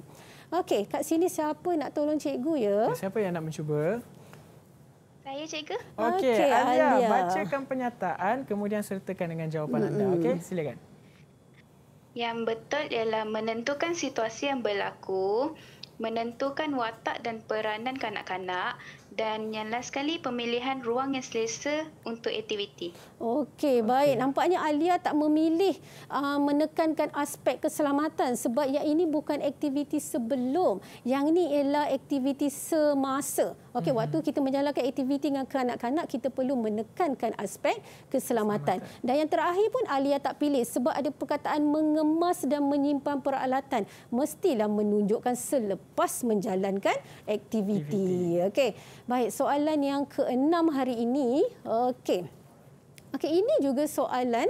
Speaker 3: Okey, kat sini siapa nak tolong cikgu ya?
Speaker 1: Eh, siapa yang nak mencuba?
Speaker 4: Saya cikgu. Okey, okay, Alia, Alia bacakan
Speaker 1: pernyataan kemudian sertakan dengan jawapan mm -hmm. anda. Okey, silakan.
Speaker 4: Yang betul ialah menentukan situasi yang berlaku, menentukan watak dan peranan kanak-kanak, dan yang last sekali pemilihan ruang yang selesa untuk aktiviti. Okey,
Speaker 3: baik. Nampaknya Alia tak memilih uh, menekankan aspek keselamatan sebab yang ini bukan aktiviti sebelum, yang ini ialah aktiviti semasa. Okey, hmm. waktu kita menjalankan aktiviti dengan kanak-kanak, kita perlu menekankan aspek keselamatan. keselamatan. Dan yang terakhir pun Alia tak pilih sebab ada perkataan mengemas dan menyimpan peralatan. Mestilah menunjukkan selepas menjalankan aktiviti. Okey. Baik, soalan yang keenam hari ini. Okey. Okey, ini juga soalan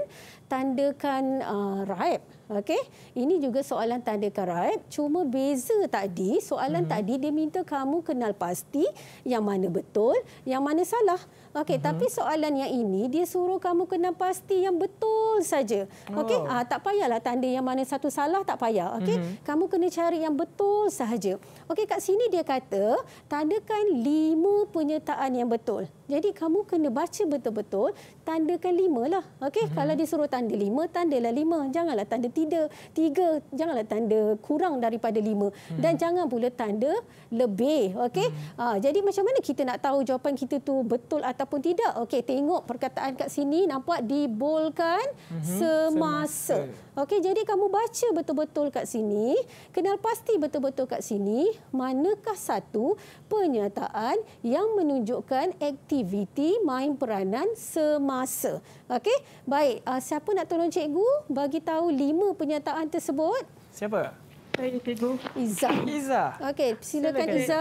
Speaker 3: tandakan uh, raib. Okey, ini juga soalan tanda karat. Cuma beza tadi, soalan hmm. tadi dia minta kamu kenal pasti yang mana betul, yang mana salah. Okey, hmm. tapi soalan yang ini dia suruh kamu kenal pasti yang betul saja. Okey, oh. Ah, tak payahlah tanda yang mana satu salah tak payah. Okey, hmm. kamu kena cari yang betul saja, Okey, kat sini dia kata tandakan lima penyertaan yang betul. Jadi kamu kena baca betul-betul tandakan lima lah. Okey, hmm. kalau dia suruh tanda lima, tandalah lima. Janganlah tanda tiga, tiga. Janganlah tanda kurang daripada lima. Hmm. Dan jangan pula tanda lebih. Okay? Hmm. Ha, jadi macam mana kita nak tahu jawapan kita tu betul ataupun tidak? Okay, tengok perkataan kat sini. Nampak dibolkan hmm. semasa. semasa. Okey, jadi kamu baca betul-betul kat sini, kenal pasti betul-betul kat sini, manakah satu pernyataan yang menunjukkan aktiviti main peranan semasa. Okey, baik. Ah, siapa nak tolong cikgu bagi tahu lima pernyataan tersebut?
Speaker 1: Siapa? Saya, cikgu. Iza. Iza.
Speaker 2: Okey, silakan Iza.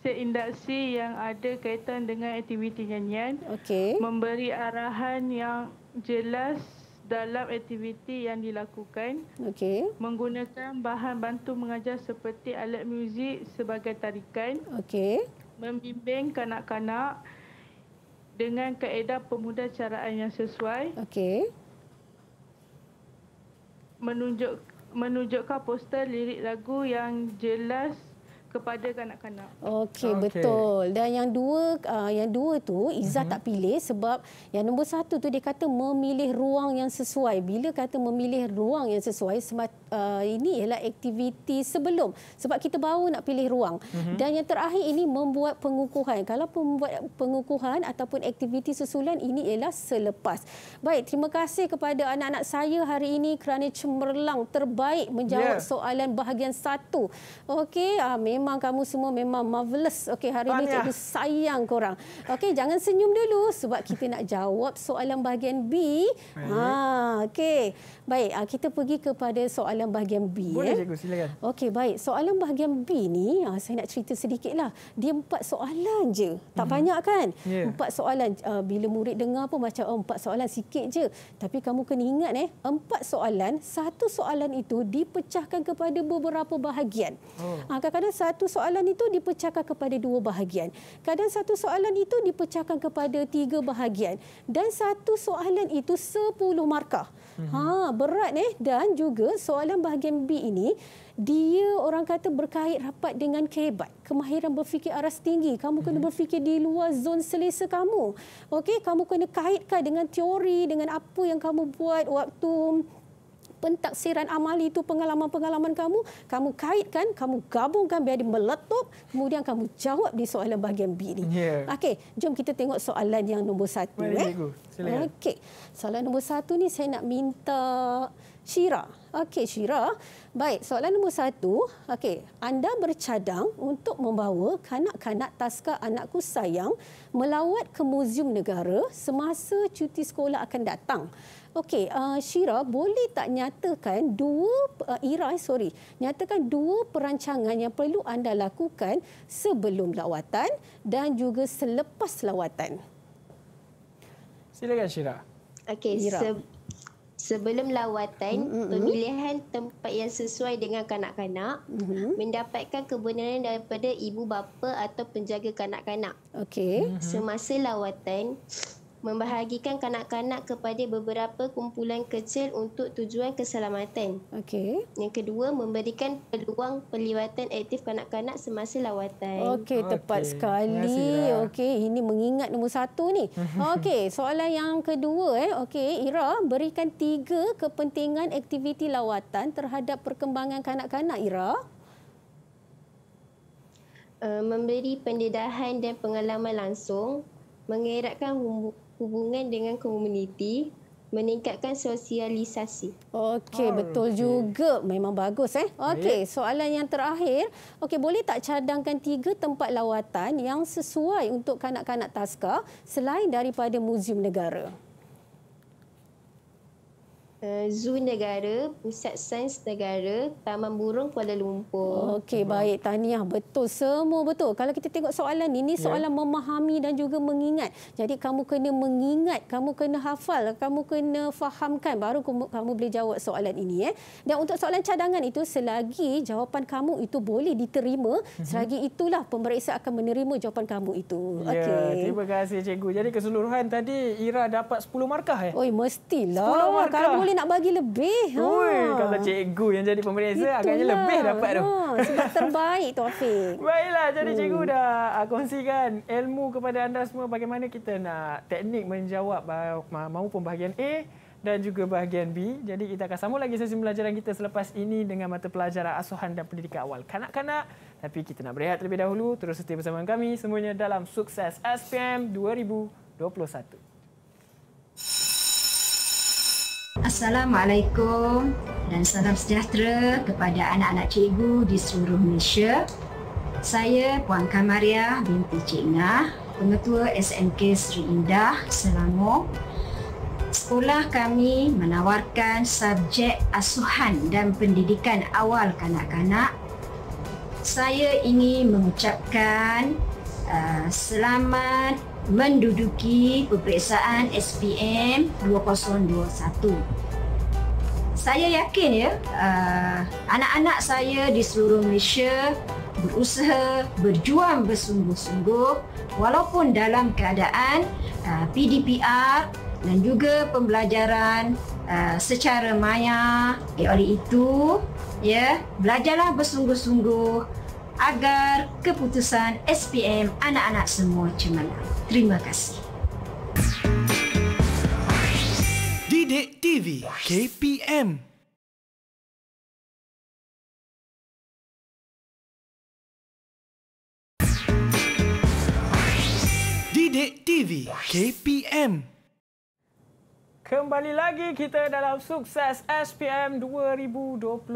Speaker 2: Seindaksi yang ada kaitan dengan aktiviti nyanyian Okey. memberi arahan yang jelas dalam aktiviti yang dilakukan okay. menggunakan bahan bantu mengajar seperti alat muzik sebagai tarikan okay. membimbing kanak-kanak dengan kaedah pemuda caraan yang sesuai okay. menunjuk menunjukkan poster lirik lagu yang jelas kepada kanak-kanak.
Speaker 3: Okey, okay. betul. Dan yang dua uh, yang dua tu Iza mm -hmm. tak pilih sebab yang nombor satu tu dia kata memilih ruang yang sesuai. Bila kata memilih ruang yang sesuai, semat, uh, ini ialah aktiviti sebelum. Sebab kita baru nak pilih ruang. Mm -hmm. Dan yang terakhir ini membuat pengukuhan. Kalau membuat pengukuhan ataupun aktiviti susulan, ini ialah selepas. Baik, terima kasih kepada anak-anak saya hari ini kerana cemerlang terbaik menjawab yeah. soalan bahagian satu. Okey, amin. Uh, memang kamu semua memang marvelous. Okey, hari Tanya. ini cikgu sayang korang. Okey, jangan senyum dulu sebab kita nak jawab soalan bahagian B. Eh? Ha, okey. Baik, ah, kita pergi kepada soalan bahagian B. Boleh, eh? cikgu. Silakan. Okey, baik. Soalan bahagian B ni, ah, saya nak cerita sedikitlah. Dia empat soalan je. Tak hmm. banyak kan? Yeah. Empat soalan. Ah, bila murid dengar pun macam oh, empat soalan sikit je. Tapi kamu kena ingat, eh, empat soalan, satu soalan itu dipecahkan kepada beberapa bahagian. Oh. Kadang-kadang satu soalan itu dipecahkan kepada dua bahagian. Kadang satu soalan itu dipecahkan kepada tiga bahagian. Dan satu soalan itu sepuluh markah. Mhm. Ha, berat eh. Dan juga soalan bahagian B ini, dia orang kata berkait rapat dengan kehebat. Kemahiran berfikir aras tinggi. Kamu kena mhm. berfikir di luar zon selesa kamu. Okay, kamu kena kaitkan dengan teori, dengan apa yang kamu buat waktu pentaksiran amali itu pengalaman-pengalaman kamu, kamu kaitkan, kamu gabungkan biar dia meletup, kemudian kamu jawab di soalan bahagian B ini. Yeah. Okey, jom kita tengok soalan yang nombor satu. Eh. Okey, soalan nombor satu ni saya nak minta Syira. Okey, Syira. Baik, soalan nombor satu. Okey, anda bercadang untuk membawa kanak-kanak taska anakku sayang melawat ke muzium negara semasa cuti sekolah akan datang. Okey, uh, Shira boleh tak nyatakan dua uh, Iran sorry, nyatakan dua perancangan yang perlu anda lakukan sebelum lawatan dan juga selepas lawatan.
Speaker 1: Silakan Shira.
Speaker 5: Okey, se- sebelum lawatan, mm-hmm. pemilihan tempat yang sesuai dengan kanak-kanak, mm-hmm. mendapatkan kebenaran daripada ibu bapa atau penjaga kanak-kanak. Okey, mm-hmm. semasa lawatan membahagikan kanak-kanak kepada beberapa kumpulan kecil untuk tujuan keselamatan. Okey. Yang kedua, memberikan peluang pelibatan aktif kanak-kanak semasa lawatan. Okey, tepat okay. sekali. Okey, ini mengingat nombor satu ni. Okey,
Speaker 3: soalan yang kedua eh. Okey, Ira, berikan tiga kepentingan aktiviti lawatan
Speaker 5: terhadap perkembangan kanak-kanak Ira. Uh, memberi pendedahan dan pengalaman langsung mengeratkan hubungan hubungan dengan komuniti meningkatkan sosialisasi. Okey, ah, betul okay. juga. Memang bagus eh. Okey, soalan yang terakhir, okey boleh tak cadangkan tiga
Speaker 3: tempat lawatan yang sesuai untuk kanak-kanak taska selain daripada muzium negara?
Speaker 5: Eh, Zoo Negara, Pusat Sains Negara, Taman Burung Kuala Lumpur. Okey, baik. Tahniah. Betul. Semua
Speaker 3: betul. Kalau kita tengok soalan ini, ya. soalan ya. memahami dan juga mengingat. Jadi, kamu kena mengingat, kamu kena hafal, kamu kena fahamkan. Baru kamu, kamu boleh jawab soalan ini. Eh. Dan untuk soalan cadangan itu, selagi jawapan kamu itu boleh diterima, mhm. selagi itulah pemeriksa akan menerima jawapan kamu itu. Ya, okay. terima
Speaker 1: kasih, Cikgu. Jadi, keseluruhan tadi, Ira dapat 10 markah. Eh? Oi, mestilah. 10 markah. Kalau boleh nak bagi lebih. Oi, ha. kalau cikgu yang jadi pemeriksa Itulah. agaknya lebih dapat tu. Ha, sebab terbaik tu Afiq. Baiklah, jadi hmm. cikgu dah ah, kongsikan ilmu kepada anda semua bagaimana kita nak teknik menjawab maupun bahagian A dan juga bahagian B. Jadi kita akan sambung lagi sesi pelajaran kita selepas ini dengan mata pelajaran asuhan dan pendidikan awal kanak-kanak. Tapi kita nak berehat terlebih dahulu. Terus setia bersama kami semuanya dalam sukses SPM 2021. Thank you.
Speaker 7: Assalamualaikum dan salam sejahtera kepada anak-anak cikgu di seluruh Malaysia. Saya Puan Kamaria binti Cik Ngah, Pengetua SMK Seri Indah, Selangor. Sekolah kami menawarkan subjek asuhan dan pendidikan awal kanak-kanak. Saya ingin mengucapkan uh, selamat menduduki peperiksaan SPM 2021. Saya yakin ya, uh, anak-anak saya di seluruh Malaysia berusaha berjuang bersungguh-sungguh walaupun dalam keadaan uh, PDPR dan juga pembelajaran uh, secara maya. Ya, oleh itu, ya, belajarlah bersungguh-sungguh agar keputusan SPM anak-anak semua cemerlang. Terima kasih.
Speaker 2: Dide TV KPM Dide TV KPM
Speaker 1: Kembali lagi kita dalam sukses SPM 2021.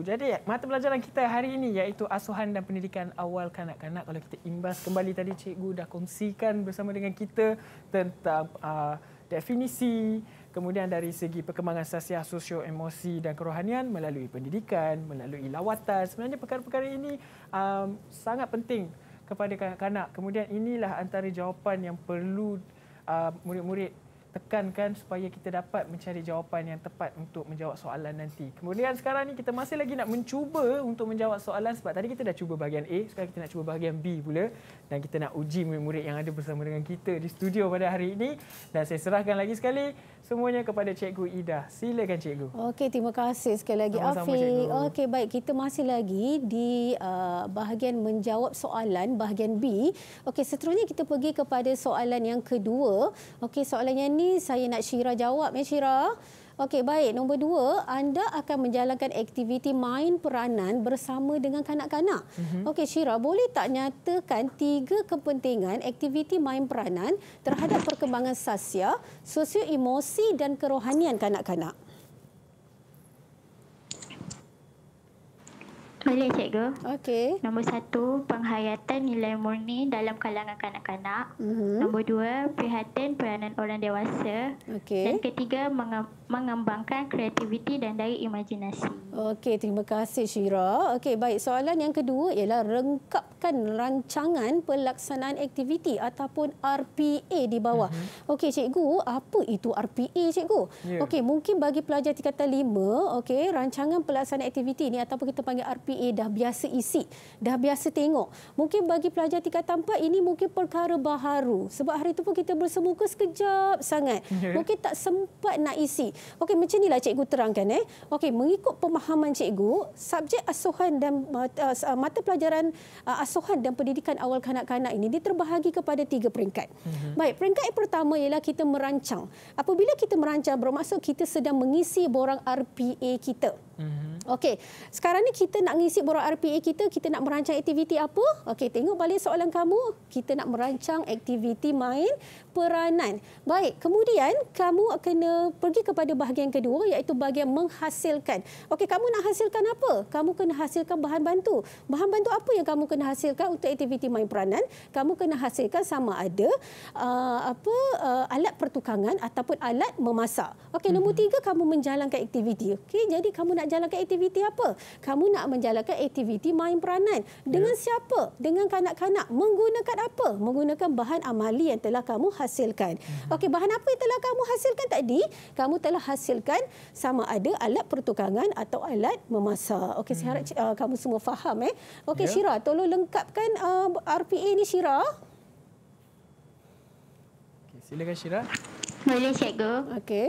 Speaker 1: Jadi mata pelajaran kita hari ini iaitu asuhan dan pendidikan awal kanak-kanak. Kalau kita imbas kembali tadi cikgu dah kongsikan bersama dengan kita tentang uh, definisi kemudian dari segi perkembangan sosial, sosio emosi dan kerohanian melalui pendidikan, melalui lawatan. Sebenarnya perkara-perkara ini um, sangat penting kepada kanak-kanak. Kemudian inilah antara jawapan yang perlu uh, murid-murid tekankan supaya kita dapat mencari jawapan yang tepat untuk menjawab soalan nanti. Kemudian sekarang ni kita masih lagi nak mencuba untuk menjawab soalan sebab tadi kita dah cuba bahagian A, sekarang kita nak cuba bahagian B pula dan kita nak uji murid-murid yang ada bersama dengan kita di studio pada hari ini dan saya serahkan lagi sekali semuanya kepada Cikgu Ida. Silakan Cikgu.
Speaker 3: Okey, terima kasih sekali lagi Sama-sama, Afi. Okey, baik kita masih lagi di uh, bahagian menjawab soalan bahagian B. Okey, seterusnya kita pergi kepada soalan yang kedua. Okey, soalannya ini saya nak Syira jawab ya Syira. Okey, baik. Nombor dua, anda akan menjalankan aktiviti main peranan bersama dengan kanak-kanak. Mm -hmm. Okey, Syira, boleh tak nyatakan tiga kepentingan aktiviti main peranan terhadap perkembangan sasya, sosio-emosi dan kerohanian kanak-kanak?
Speaker 6: Boleh cikgu. Okay. Nombor satu, penghayatan nilai murni dalam kalangan kanak-kanak.
Speaker 3: Uh-huh. Nombor
Speaker 6: dua, perhatian peranan orang dewasa. Okay. Dan ketiga, mengembangkan kreativiti dan daya imajinasi.
Speaker 3: Okay, terima kasih Syira. Okay, baik. Soalan yang kedua ialah rengkapkan rancangan pelaksanaan aktiviti ataupun RPA di bawah. Uh-huh. Okey, cikgu, apa itu RPA cikgu? Yeah. Okey, mungkin bagi pelajar tingkatan lima, okay, rancangan pelaksanaan aktiviti ini ataupun kita panggil RPA PPA dah biasa isi, dah biasa tengok. Mungkin bagi pelajar tingkatan 4 ini mungkin perkara baharu. Sebab hari itu pun kita bersemuka sekejap sangat. Ya. Mungkin tak sempat nak isi. Okey, macam inilah cikgu terangkan. Eh. Okey, mengikut pemahaman cikgu, subjek asuhan dan uh, uh, mata pelajaran uh, asuhan dan pendidikan awal kanak-kanak ini dia terbahagi kepada tiga peringkat. Mm-hmm. Baik, peringkat yang pertama ialah kita merancang. Apabila kita merancang bermaksud kita sedang mengisi borang RPA kita. Mm-hmm. Okey, sekarang ni kita nak ngisi borang RPA kita, kita nak merancang aktiviti apa? Okey, tengok balik soalan kamu. Kita nak merancang aktiviti main peranan. Baik, kemudian kamu kena pergi kepada bahagian kedua iaitu bahagian menghasilkan. Okey, kamu nak hasilkan apa? Kamu kena hasilkan bahan bantu. Bahan bantu apa yang kamu kena hasilkan untuk aktiviti main peranan? Kamu kena hasilkan sama ada uh, apa uh, alat pertukangan ataupun alat memasak. Okey, nombor mm-hmm. tiga, kamu menjalankan aktiviti. Okey, jadi kamu nak jalankan aktiviti apa? Kamu nak menjalankan aktiviti main peranan. Dengan yeah. siapa? Dengan kanak-kanak. Menggunakan apa? Menggunakan bahan amali yang telah kamu hasilkan hasilkan. Okey, bahan apa yang telah kamu hasilkan tadi? Kamu telah hasilkan sama ada alat pertukangan atau alat memasak. Okey, saya harap uh, kamu semua faham eh. Okey, ya. Syira, tolong lengkapkan uh, RPA ni Syira.
Speaker 1: Okey, silakan Syira.
Speaker 6: Boleh cikgu. Okey.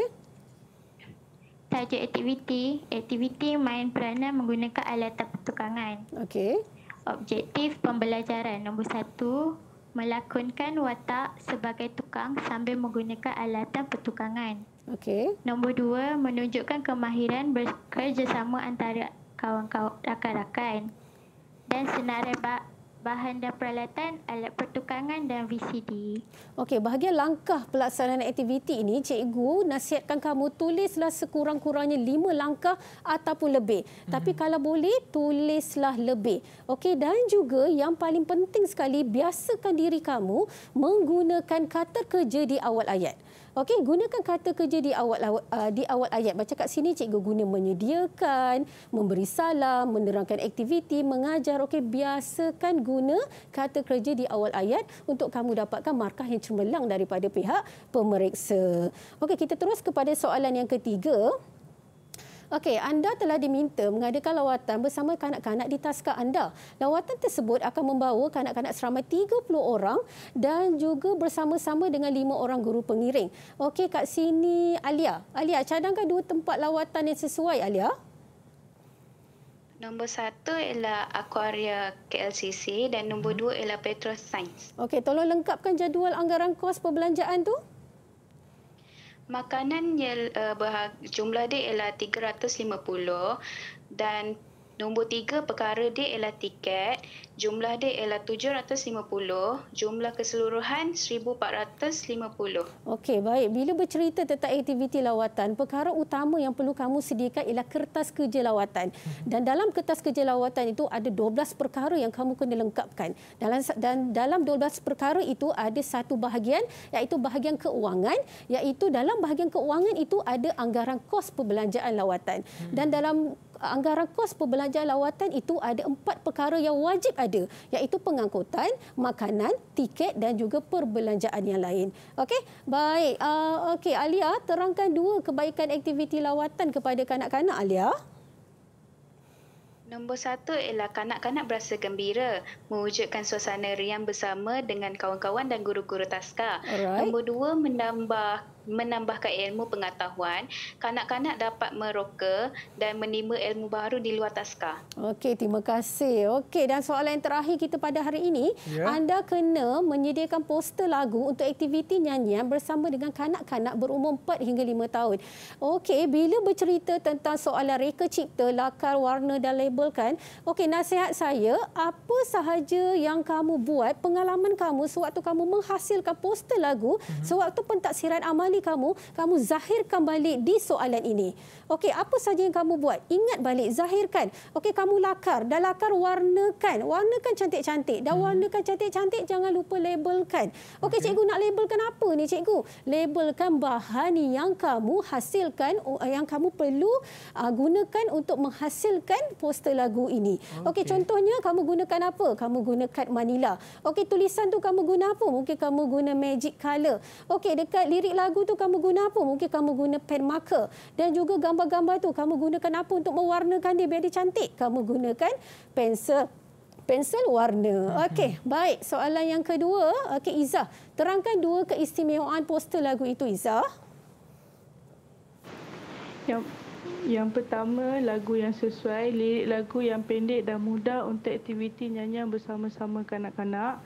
Speaker 6: Tajuk aktiviti, aktiviti main peranan menggunakan alat pertukangan. Okey. Objektif pembelajaran nombor satu, melakonkan watak sebagai tukang sambil menggunakan alatan pertukangan. Okey. Nombor dua, menunjukkan kemahiran bekerjasama antara kawan-kawan rakan-rakan dan senarai bahan dan peralatan, alat pertukangan dan VCD. Okey, bahagian langkah pelaksanaan
Speaker 3: aktiviti ini, cikgu nasihatkan kamu tulislah sekurang-kurangnya lima langkah ataupun lebih. Hmm. Tapi kalau boleh, tulislah lebih. Okey, dan juga yang paling penting sekali, biasakan diri kamu menggunakan kata kerja di awal ayat. Okey, gunakan kata kerja di awal uh, di awal ayat. Baca kat sini cikgu guna menyediakan, memberi salam, menerangkan aktiviti, mengajar. Okey, biasakan guna kata kerja di awal ayat untuk kamu dapatkan markah yang cemerlang daripada pihak pemeriksa. Okey, kita terus kepada soalan yang ketiga. Okey, anda telah diminta mengadakan lawatan bersama kanak-kanak di taska anda. Lawatan tersebut akan membawa kanak-kanak seramai 30 orang dan juga bersama-sama dengan 5 orang guru pengiring. Okey, kat sini Alia. Alia, cadangkan dua tempat lawatan yang sesuai, Alia.
Speaker 4: Nombor satu ialah Aquaria KLCC dan nombor dua ialah Petro Science. Okey, tolong lengkapkan jadual anggaran kos perbelanjaan tu makanan uh, eh, berharga, jumlah dia ialah 350 dan Nombor tiga perkara dia ialah tiket. Jumlah dia ialah 750. Jumlah keseluruhan 1450.
Speaker 3: Okey, baik. Bila bercerita tentang aktiviti lawatan, perkara utama yang perlu kamu sediakan ialah kertas kerja lawatan. Hmm. Dan dalam kertas kerja lawatan itu ada 12 perkara yang kamu kena lengkapkan. Dalam dan dalam 12 perkara itu ada satu bahagian iaitu bahagian keuangan, iaitu dalam bahagian keuangan itu ada anggaran kos perbelanjaan lawatan. Hmm. Dan dalam anggaran kos perbelanjaan lawatan itu ada empat perkara yang wajib ada iaitu pengangkutan, makanan, tiket dan juga perbelanjaan yang lain. Okey, baik. Uh, Okey, Alia terangkan dua kebaikan aktiviti lawatan kepada kanak-kanak Alia.
Speaker 4: Nombor satu ialah kanak-kanak berasa gembira mewujudkan suasana riang bersama dengan kawan-kawan dan guru-guru taska. Alright. Nombor dua menambah menambahkan ilmu pengetahuan, kanak-kanak dapat meroka dan menerima ilmu baru di luar taska.
Speaker 3: Okey, terima kasih. Okey, dan soalan yang terakhir kita pada hari ini, ya. anda kena menyediakan poster lagu untuk aktiviti nyanyian bersama dengan kanak-kanak berumur 4 hingga 5 tahun. Okey, bila bercerita tentang soalan reka cipta, lakar, warna dan label kan, okey, nasihat saya, apa sahaja yang kamu buat, pengalaman kamu sewaktu kamu menghasilkan poster lagu, mhm. sewaktu pentaksiran amali kamu, kamu zahirkan balik di soalan ini. Okey, apa saja yang kamu buat, ingat balik, zahirkan. Okey, kamu lakar, dah lakar warnakan. Warnakan cantik-cantik. Dah hmm. warnakan cantik-cantik, jangan lupa labelkan. Okey, okay. cikgu nak labelkan apa ni cikgu? Labelkan bahan yang kamu hasilkan, eh, yang kamu perlu ah, gunakan untuk menghasilkan poster lagu ini. Okey, okay, contohnya kamu gunakan apa? Kamu gunakan Manila. Okey, tulisan tu kamu guna apa? Mungkin kamu guna magic color. Okey, dekat lirik lagu tu kamu guna apa? Mungkin kamu guna pen marker. Dan juga gambar gambar-gambar tu kamu gunakan apa untuk mewarnakan dia biar dia cantik kamu gunakan pensel pensel warna hmm. okey baik soalan yang kedua okey Izah terangkan dua keistimewaan poster lagu itu Izah
Speaker 2: yang yang pertama lagu yang sesuai lirik lagu yang pendek dan mudah untuk aktiviti nyanyian bersama-sama kanak-kanak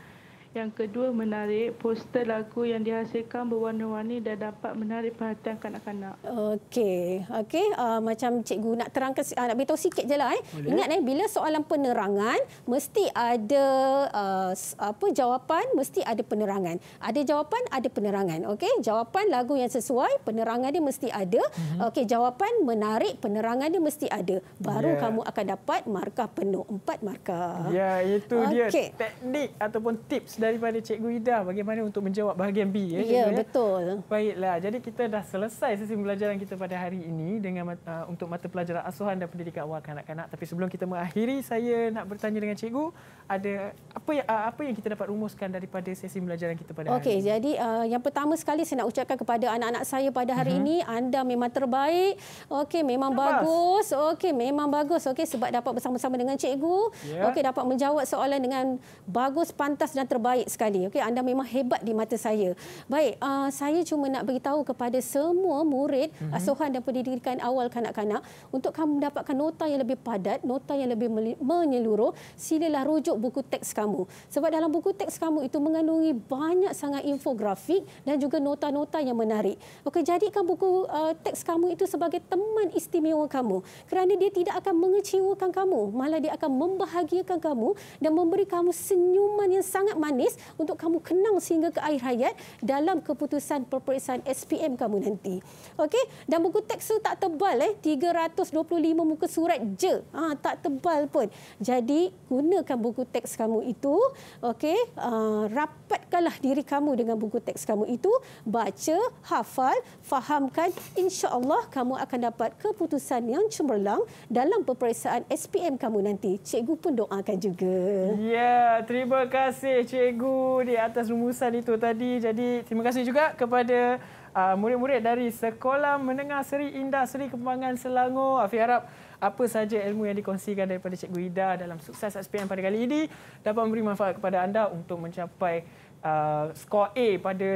Speaker 2: yang kedua menarik poster lagu yang dihasilkan berwarna-warni dan dapat menarik perhatian kanak-kanak.
Speaker 3: Okey, okey uh, macam cikgu nak terangkan uh, nak beritahu sikit je lah. Eh. Ingat eh, bila soalan penerangan mesti ada uh, apa jawapan mesti ada penerangan. Ada jawapan ada penerangan. Okey, jawapan lagu yang sesuai penerangan dia mesti ada. Mm-hmm. Okey, jawapan menarik penerangan dia mesti ada. Baru yeah. kamu akan dapat markah penuh empat markah.
Speaker 1: Ya, yeah, itu okay. dia teknik ataupun tips daripada Cikgu Ida bagaimana untuk menjawab bahagian B. Ya, ya, ya. betul. Baiklah, jadi kita dah selesai sesi pembelajaran kita pada hari ini dengan uh, untuk mata pelajaran asuhan dan pendidikan awal kanak-kanak. Tapi sebelum kita mengakhiri, saya nak bertanya dengan Cikgu, ada apa yang, uh, apa yang kita dapat rumuskan daripada sesi pembelajaran kita pada okay, hari ini? Okey, jadi
Speaker 3: uh, yang pertama sekali saya nak ucapkan kepada anak-anak saya pada hari uh-huh. ini, anda memang terbaik. Okey, memang Lepas. bagus. Okey, memang bagus. Okey, sebab dapat bersama-sama dengan Cikgu. Yeah. Okey, dapat menjawab soalan dengan bagus, pantas dan terbaik baik sekali. Okey, anda memang hebat di mata saya. Baik, uh, saya cuma nak beritahu kepada semua murid mm-hmm. asuhan dan pendidikan awal kanak-kanak untuk kamu dapatkan nota yang lebih padat, nota yang lebih menyeluruh, silalah rujuk buku teks kamu. Sebab dalam buku teks kamu itu mengandungi banyak sangat infografik dan juga nota-nota yang menarik. Okey, jadikan buku uh, teks kamu itu sebagai teman istimewa kamu. Kerana dia tidak akan mengecewakan kamu, malah dia akan membahagiakan kamu dan memberi kamu senyuman yang sangat manis manis untuk kamu kenang sehingga ke akhir hayat dalam keputusan peperiksaan SPM kamu nanti. Okey, dan buku teks tu tak tebal eh 325 muka surat je. Ha, tak tebal pun. Jadi gunakan buku teks kamu itu, okey, uh, rapatkanlah diri kamu dengan buku teks kamu itu, baca, hafal, fahamkan, insya-Allah kamu akan dapat keputusan yang cemerlang dalam peperiksaan SPM kamu nanti. Cikgu pun doakan juga.
Speaker 1: Ya, terima kasih Cik regu di atas rumusan itu tadi. Jadi terima kasih juga kepada uh, murid-murid dari Sekolah Menengah Seri Indah Seri Kembangan Selangor. Afi harap apa saja ilmu yang dikongsikan daripada Cikgu Ida dalam sukses SPM pada kali ini dapat memberi manfaat kepada anda untuk mencapai uh, skor A pada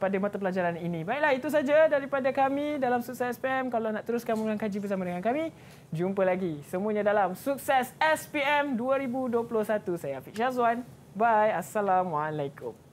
Speaker 1: pada mata pelajaran ini. Baiklah itu saja daripada kami dalam sukses SPM. Kalau nak teruskan kaji bersama dengan kami, jumpa lagi. Semuanya dalam sukses SPM 2021. Saya Afiq Syazwan. Bye. Assalamualaikum.